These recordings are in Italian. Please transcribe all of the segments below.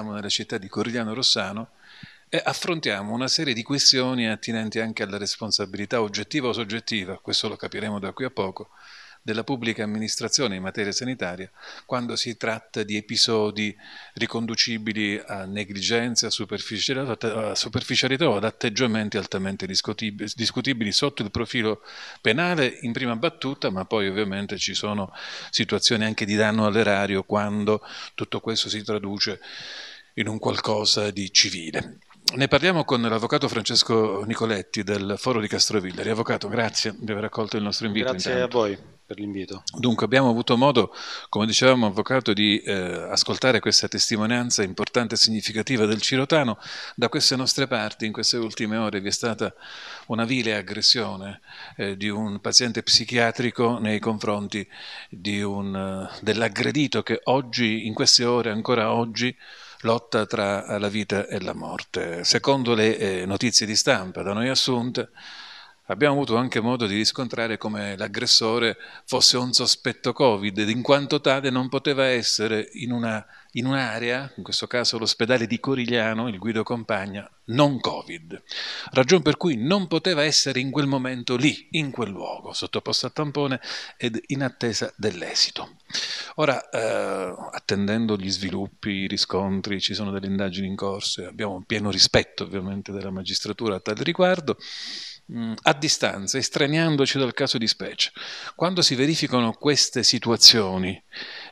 siamo nella città di Corigliano Rossano e affrontiamo una serie di questioni attinenti anche alla responsabilità oggettiva o soggettiva, questo lo capiremo da qui a poco, della pubblica amministrazione in materia sanitaria quando si tratta di episodi riconducibili a negligenze, a superficialità o ad atteggiamenti altamente discutibili, discutibili sotto il profilo penale in prima battuta, ma poi ovviamente ci sono situazioni anche di danno all'erario quando tutto questo si traduce in un qualcosa di civile. Ne parliamo con l'avvocato Francesco Nicoletti del Foro di Castrovillari. Avvocato, grazie di aver accolto il nostro invito. Grazie intanto. a voi per l'invito. Dunque abbiamo avuto modo, come dicevamo avvocato, di eh, ascoltare questa testimonianza importante e significativa del Cirotano. Da queste nostre parti in queste ultime ore vi è stata una vile aggressione eh, di un paziente psichiatrico nei confronti un, eh, dell'aggredito che oggi, in queste ore, ancora oggi, lotta tra la vita e la morte. Secondo le eh, notizie di stampa da noi assunte, abbiamo avuto anche modo di riscontrare come l'aggressore fosse un sospetto Covid ed in quanto tale non poteva essere in, una, in un'area, in questo caso l'ospedale di Corigliano, il guido compagna, non Covid. Ragione per cui non poteva essere in quel momento lì, in quel luogo, sottoposto a tampone ed in attesa dell'esito. Ora, eh, attendendo gli sviluppi, i riscontri, ci sono delle indagini in corso e abbiamo pieno rispetto ovviamente della magistratura a tal riguardo, Mm, a distanza, estraneandoci dal caso di specie. Quando si verificano queste situazioni,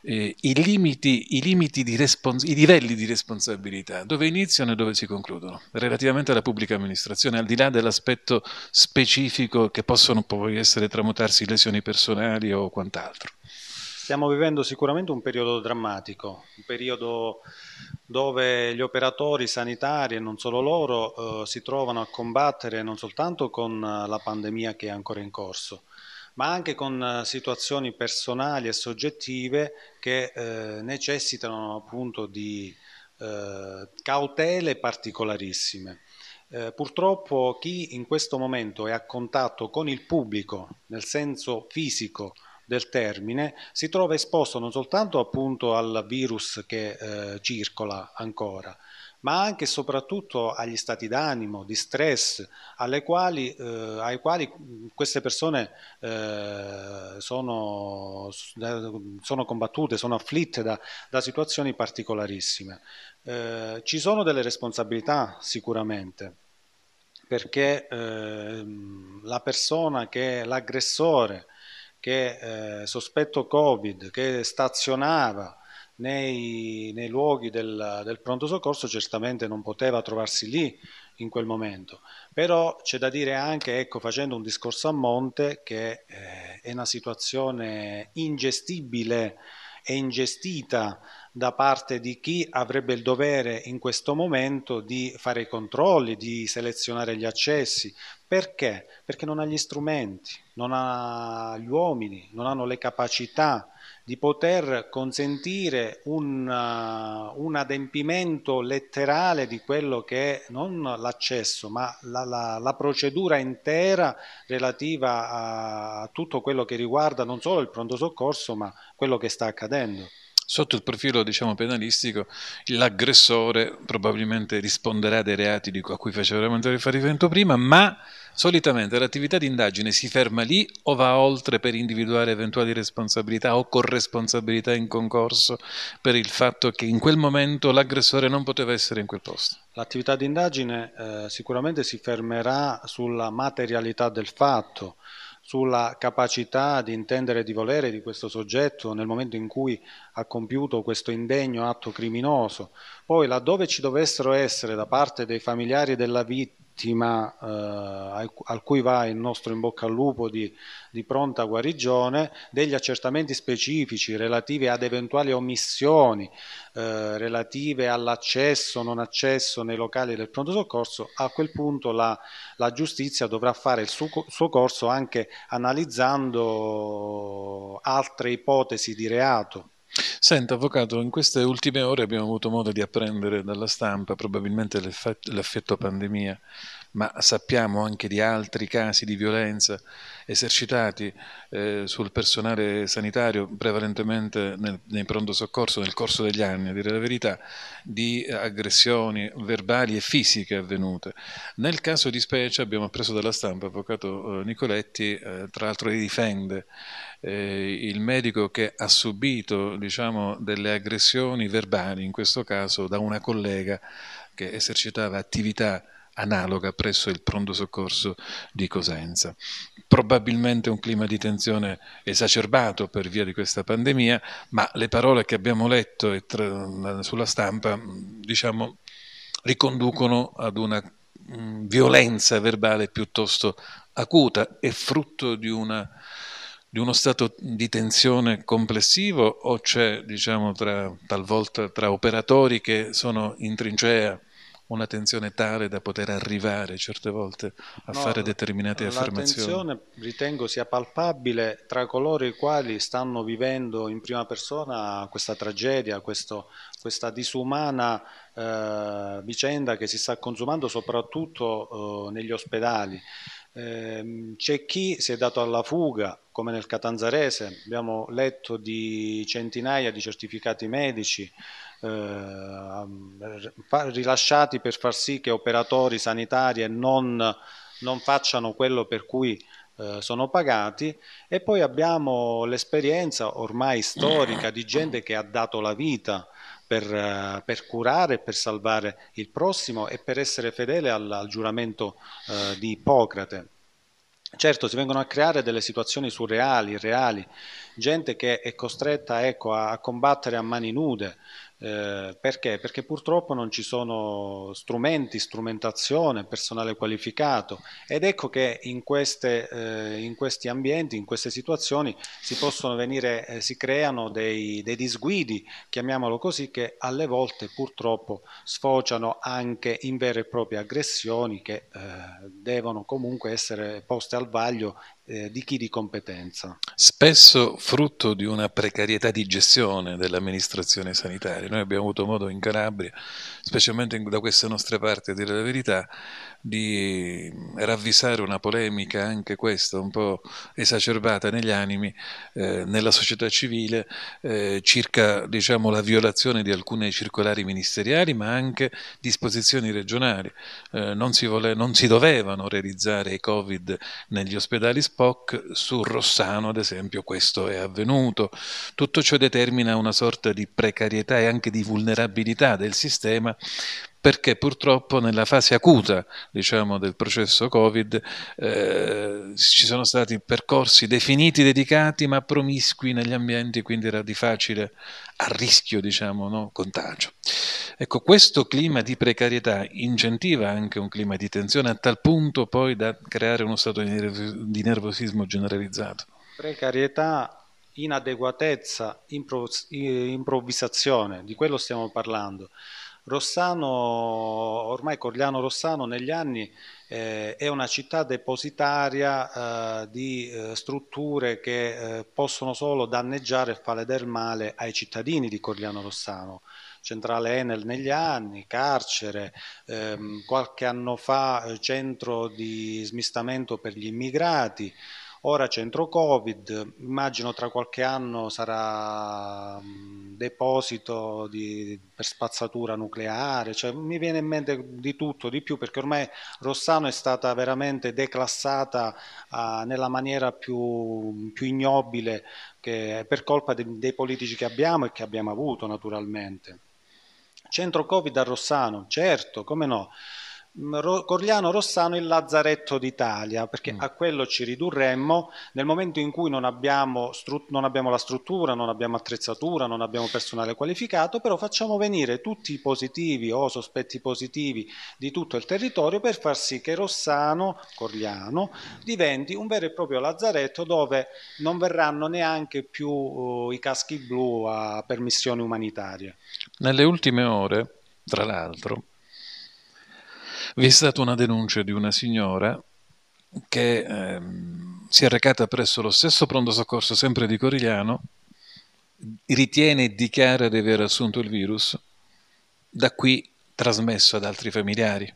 eh, i, limiti, i, limiti di respons- i livelli di responsabilità, dove iniziano e dove si concludono, relativamente alla pubblica amministrazione, al di là dell'aspetto specifico che possono poi essere tramutarsi lesioni personali o quant'altro. Stiamo vivendo sicuramente un periodo drammatico, un periodo dove gli operatori sanitari e non solo loro eh, si trovano a combattere non soltanto con eh, la pandemia che è ancora in corso, ma anche con eh, situazioni personali e soggettive che eh, necessitano appunto di eh, cautele particolarissime. Eh, purtroppo chi in questo momento è a contatto con il pubblico, nel senso fisico, del termine, si trova esposto non soltanto appunto al virus che eh, circola ancora, ma anche e soprattutto agli stati d'animo, di stress, quali, eh, ai quali queste persone eh, sono, sono, combattute, sono afflitte da, da situazioni particolarissime. Eh, ci sono delle responsabilità sicuramente, perché ehm, la persona che è l'aggressore, che eh, sospetto Covid, che stazionava nei, nei luoghi del, del pronto soccorso, certamente non poteva trovarsi lì in quel momento. Però c'è da dire anche, ecco, facendo un discorso a monte, che eh, è una situazione ingestibile è ingestita da parte di chi avrebbe il dovere in questo momento di fare i controlli, di selezionare gli accessi. Perché? Perché non ha gli strumenti, non ha gli uomini, non hanno le capacità di poter consentire un, uh, un adempimento letterale di quello che è non l'accesso ma la, la, la procedura intera relativa a tutto quello che riguarda non solo il pronto soccorso ma quello che sta accadendo. Sotto il profilo diciamo, penalistico, l'aggressore probabilmente risponderà dei reati di, a cui facevamo riferimento prima, ma solitamente l'attività di indagine si ferma lì o va oltre per individuare eventuali responsabilità o corresponsabilità in concorso per il fatto che in quel momento l'aggressore non poteva essere in quel posto? L'attività di indagine eh, sicuramente si fermerà sulla materialità del fatto sulla capacità di intendere e di volere di questo soggetto nel momento in cui ha compiuto questo indegno atto criminoso. Poi laddove ci dovessero essere da parte dei familiari della vittima vittima eh, al cui va il nostro in bocca al lupo di, di, pronta guarigione, degli accertamenti specifici relativi ad eventuali omissioni eh, relative all'accesso o non accesso nei locali del pronto soccorso, a quel punto la, la giustizia dovrà fare il suo, suo corso anche analizzando altre ipotesi di reato Senta, avvocato, in queste ultime ore abbiamo avuto modo di apprendere dalla stampa probabilmente l'effetto pandemia ma sappiamo anche di altri casi di violenza esercitati eh, sul personale sanitario, prevalentemente nel, nel, pronto soccorso nel corso degli anni, a dire la verità, di aggressioni verbali e fisiche avvenute. Nel caso di specie abbiamo appreso dalla stampa, avvocato eh, Nicoletti, eh, tra l'altro li difende, eh, il medico che ha subito diciamo, delle aggressioni verbali, in questo caso da una collega che esercitava attività analoga presso il pronto soccorso di Cosenza. Probabilmente un clima di tensione esacerbato per via di questa pandemia, ma le parole che abbiamo letto sulla stampa, diciamo, riconducono ad una mm, violenza verbale piuttosto acuta e frutto di, una, di, uno stato di tensione complessivo o c'è diciamo tra, talvolta tra operatori che sono in trincea una tensione tale da poter arrivare certe volte a no, fare determinate affermazioni. La tensione ritengo sia palpabile tra coloro i quali stanno vivendo in prima persona questa tragedia, questo, questa disumana eh, vicenda che si sta consumando soprattutto eh, negli ospedali. Ehm, c'è chi si è dato alla fuga, come nel Catanzarese, abbiamo letto di centinaia di certificati medici, Ehm, rilasciati per far sì che operatori sanitari non, non facciano quello per cui eh, sono pagati e poi abbiamo l'esperienza ormai storica di gente che ha dato la vita per, eh, per, curare, per salvare il prossimo e per essere fedele al, al giuramento eh, di Ippocrate. Certo, si vengono a creare delle situazioni surreali, reali, gente che è costretta ecco, a, a combattere a mani nude, eh, perché? Perché purtroppo non ci sono strumenti, strumentazione, personale qualificato ed ecco che in, queste, eh, in questi ambienti, in queste situazioni si possono venire, eh, si creano dei, dei, disguidi, chiamiamolo così, che alle volte purtroppo sfociano anche in vere e proprie aggressioni che eh, devono comunque essere poste al vaglio eh, di chi di competenza. Spesso frutto di una precarietà di gestione dell'amministrazione sanitaria noi abbiamo avuto modo in Calabria, specialmente in, da queste nostre parti, a dire la verità, di ravvisare una polemica, anche questa un po' esacerbata negli animi, eh, nella società civile, eh, circa diciamo, la violazione di alcune circolari ministeriali, ma anche disposizioni regionali. Eh, non, si vole, non si dovevano realizzare i Covid negli ospedali SPOC, su Rossano ad esempio questo è avvenuto. Tutto ciò determina una sorta di precarietà e anche anche di vulnerabilità del sistema perché purtroppo nella fase acuta diciamo, del processo Covid eh, ci sono stati percorsi definiti, dedicati, ma promiscui negli ambienti, quindi era di facile a rischio diciamo, no? contagio. Ecco, questo clima di precarietà incentiva anche un clima di tensione a tal punto poi da creare uno stato di nervosismo generalizzato. Precarietà inadeguatezza, eh, improvvisazione, di quello stiamo parlando. Rossano, ormai Corigliano Rossano negli anni eh, è una città depositaria eh, di eh, strutture che eh, possono solo danneggiare e fare del male ai cittadini di Corigliano Rossano. Centrale Enel negli anni, carcere, ehm, qualche anno fa eh, centro di smistamento per gli immigrati, Ora centro Covid, immagino tra qualche anno sarà mm, deposito di, per spazzatura nucleare, cioè, mi viene in mente di tutto, di più, perché ormai Rossano è stata veramente declassata uh, nella maniera più, più ignobile che, per colpa de, dei politici che abbiamo e che abbiamo avuto naturalmente. Centro Covid a Rossano, certo, come no? Mm, Corliano Rossano il Lazzaretto d'Italia, perché mm. a quello ci ridurremmo nel momento in cui non abbiamo, non abbiamo, la struttura, non abbiamo attrezzatura, non abbiamo personale qualificato, però facciamo venire tutti i positivi o sospetti positivi di tutto il territorio per far sì che Rossano, Corliano, diventi un vero e proprio Lazzaretto dove non verranno neanche più uh, i caschi blu a, permissioni umanitarie. Nelle ultime ore, tra l'altro, vi è stata una denuncia di una signora che ehm, si è recata presso lo stesso pronto soccorso, sempre di Corigliano, ritiene e dichiara di aver assunto il virus, da qui trasmesso ad altri familiari.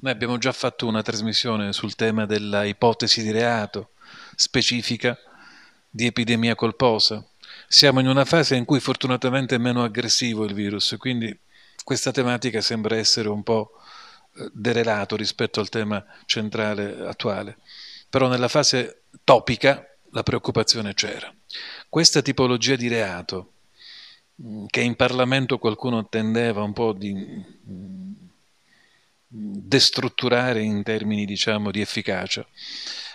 Noi abbiamo già fatto una trasmissione sul tema della ipotesi di reato specifica di epidemia colposa. Siamo in una fase in cui fortunatamente è meno aggressivo il virus, quindi questa tematica sembra essere un po' derelato rispetto al tema centrale attuale, però nella fase topica la preoccupazione c'era. Questa tipologia di reato, mm, che in Parlamento qualcuno tendeva un po' di mm, destrutturare in termini diciamo, di efficacia,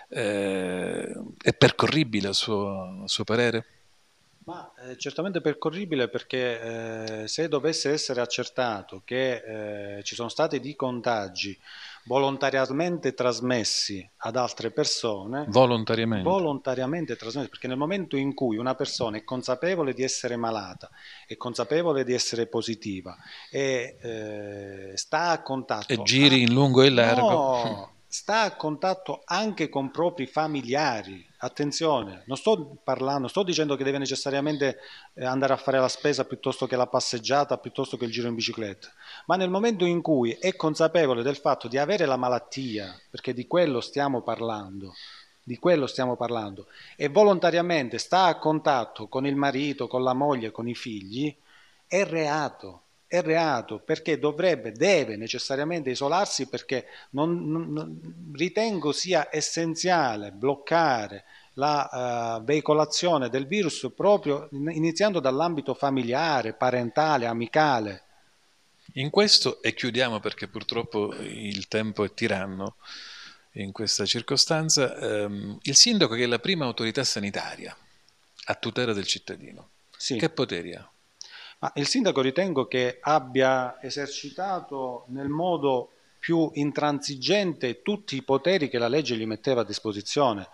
eh, è percorribile a suo, a suo parere? Ma eh, certamente percorribile perché eh, se dovesse essere accertato che eh, ci sono stati dei contagi volontariamente trasmessi ad altre persone, volontariamente. volontariamente trasmessi, perché nel momento in cui una persona è consapevole di essere malata, è consapevole di essere positiva e eh, sta a contatto... E giri a... in lungo e in largo. No, sta a contatto anche con propri familiari. Attenzione, non sto parlando, sto dicendo che deve necessariamente eh, andare a fare la spesa piuttosto che la passeggiata, piuttosto che il giro in bicicletta, ma nel momento in cui è consapevole del fatto di avere la malattia, perché di quello stiamo parlando, di quello stiamo parlando, e volontariamente sta a contatto con il marito, con la moglie, con i figli, è reato è reato perché dovrebbe, deve necessariamente isolarsi perché non, non, ritengo sia essenziale bloccare la uh, veicolazione del virus proprio iniziando dall'ambito familiare, parentale, amicale. In questo, e chiudiamo perché purtroppo il tempo è tiranno in questa circostanza, ehm, il sindaco che è la prima autorità sanitaria a tutela del cittadino, sì. che poteri ha? Ma il sindaco ritengo che abbia esercitato nel modo più intransigente tutti i poteri che la legge gli metteva a disposizione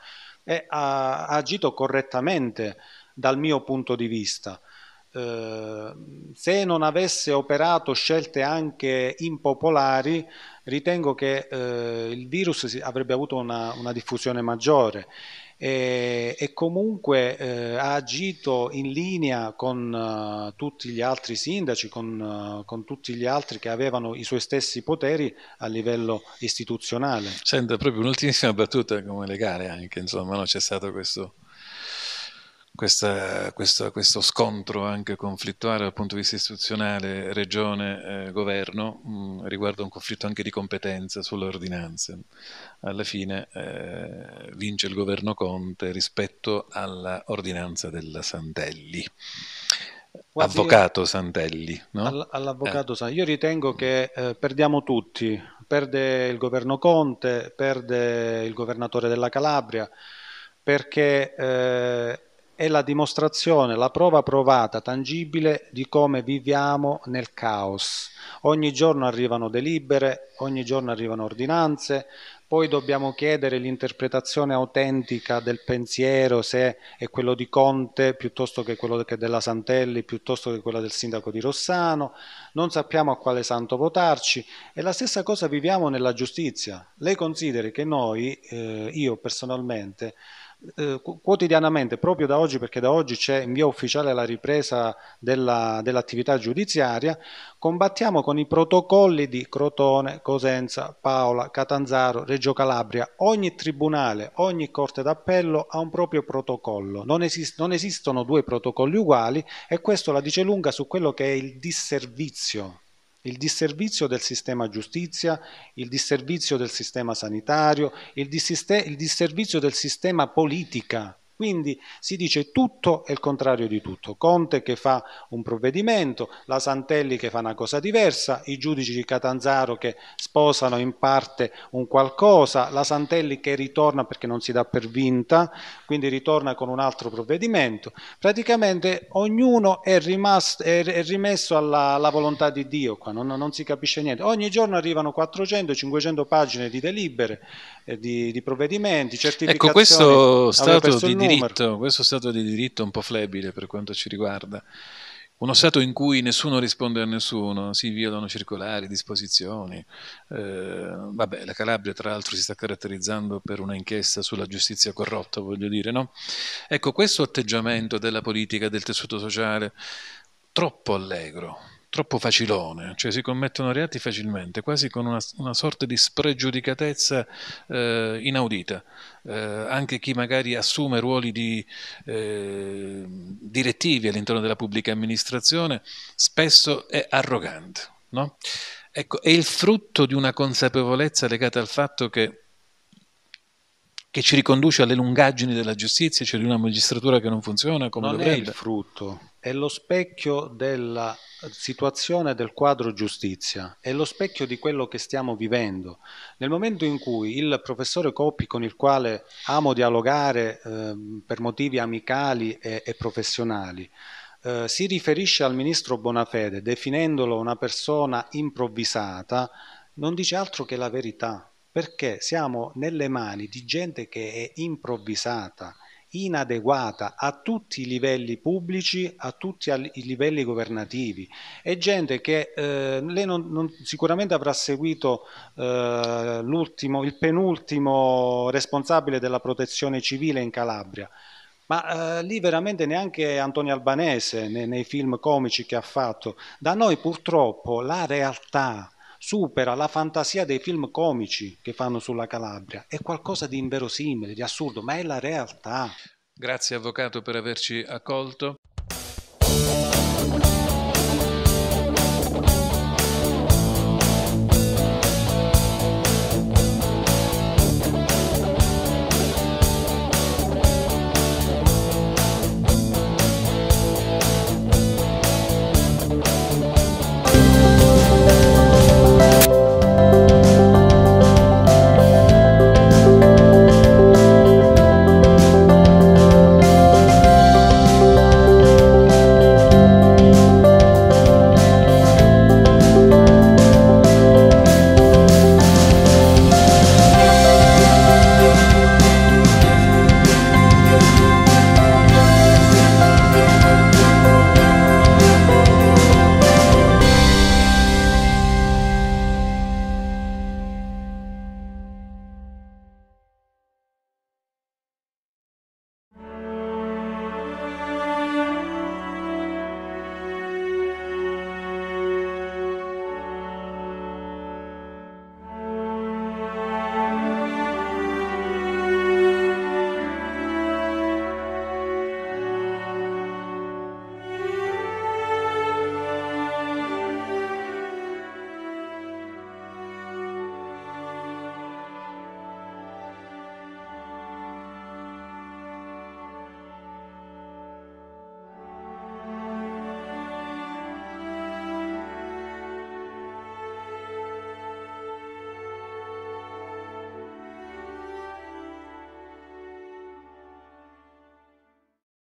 e ha, agito correttamente dal mio punto di vista. Eh, se non avesse operato scelte anche impopolari, ritengo che eh, il virus avrebbe avuto una, una diffusione maggiore e, eh, e comunque eh, ha agito in linea con uh, tutti gli altri sindaci, con, uh, con, tutti gli altri che avevano i suoi stessi poteri a livello istituzionale. Senta, proprio un'ultimissima battuta come legale anche, insomma, no? c'è stato questo questa, questo, questo, scontro anche conflittuale dal punto di vista istituzionale regione-governo eh, mm, riguardo un conflitto anche di competenza sulle ordinanze. Alla fine eh, vince il governo Conte rispetto all'ordinanza della Santelli. Quasi avvocato Santelli, no? all all'avvocato eh. Santelli. Io ritengo che eh, perdiamo tutti, perde il governo Conte, perde il governatore della Calabria, perché eh, è la dimostrazione, la prova provata, tangibile di come viviamo nel caos. Ogni giorno arrivano delibere, ogni giorno arrivano ordinanze, poi dobbiamo chiedere l'interpretazione autentica del pensiero, se è quello di Conte piuttosto che quello della Santelli, piuttosto che quella del sindaco di Rossano, non sappiamo a quale santo votarci e la stessa cosa viviamo nella giustizia. Lei consideri che noi, eh, io personalmente, eh, quotidianamente, proprio da oggi, perché da oggi c'è in via ufficiale la ripresa della, dell'attività giudiziaria, combattiamo con i protocolli di Crotone, Cosenza, Paola, Catanzaro, Reggio Calabria. Ogni tribunale, ogni corte d'appello ha un proprio protocollo. Non, esist- non esistono due protocolli uguali e questo la dice lunga su quello che è il disservizio il disservizio del sistema giustizia, il disservizio del sistema sanitario, il, disservizio del sistema politica quindi si dice tutto e il contrario di tutto. Conte che fa un provvedimento, la Santelli che fa una cosa diversa, i giudici di Catanzaro che sposano in parte un qualcosa, la Santelli che ritorna perché non si dà per vinta, quindi ritorna con un altro provvedimento. Praticamente ognuno è, rimasto, è rimesso alla, alla, volontà di Dio, qua non, non si capisce niente. Ogni giorno arrivano 400-500 pagine di delibere eh, di, di provvedimenti, certificazioni. Ecco, questo stato, di diritto, questo stato di diritto è un po' flebile per quanto ci riguarda. Uno Stato in cui nessuno risponde a nessuno, si violano circolari, disposizioni. Eh, vabbè, la Calabria tra l'altro si sta caratterizzando per una inchiesta sulla giustizia corrotta, voglio dire, no? Ecco, questo atteggiamento della politica, del tessuto sociale, troppo allegro, troppo facilone, cioè si commettono reati facilmente, quasi con una, una sorta di spregiudicatezza eh, inaudita. Eh, anche chi magari assume ruoli di, eh, direttivi all'interno della pubblica amministrazione spesso è arrogante. No? Ecco, è il frutto di una consapevolezza legata al fatto che che ci riconduce alle lungaggini della giustizia, cioè di una magistratura che non funziona come non dovrebbe. è il frutto, è lo specchio della situazione del quadro giustizia, è lo specchio di quello che stiamo vivendo. Nel momento in cui il professore Coppi, con il quale amo dialogare eh, per motivi amicali e, e professionali, eh, si riferisce al ministro Bonafede definendolo una persona improvvisata, non dice altro che la verità perché siamo nelle mani di gente che è improvvisata, inadeguata a tutti i livelli pubblici, a tutti i livelli governativi. È gente che eh, lei non, non, sicuramente avrà seguito eh, il penultimo responsabile della protezione civile in Calabria. Ma eh, lì veramente neanche Antonio Albanese nei, nei film comici che ha fatto. Da noi purtroppo la realtà supera la fantasia dei film comici che fanno sulla Calabria. È qualcosa di inverosimile, di assurdo, ma è la realtà. Grazie avvocato per averci accolto.